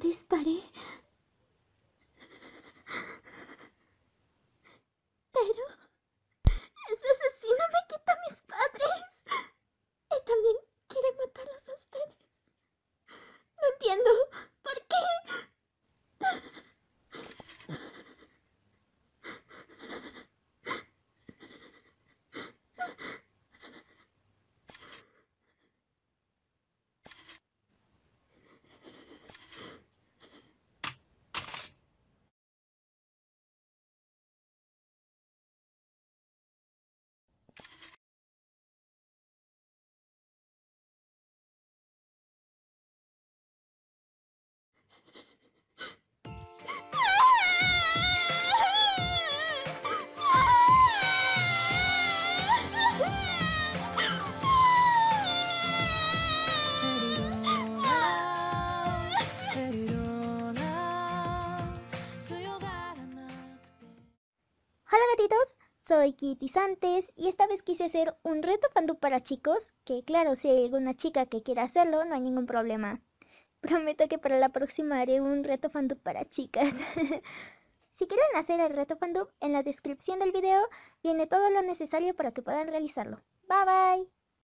ですかね。Hola gatitos, soy Kitty y esta vez quise hacer un reto fandú para chicos, que claro, si hay alguna chica que quiera hacerlo, no hay ningún problema. Prometo que para la próxima haré un reto fandub para chicas. si quieren hacer el reto fandub, en la descripción del video viene todo lo necesario para que puedan realizarlo. Bye bye.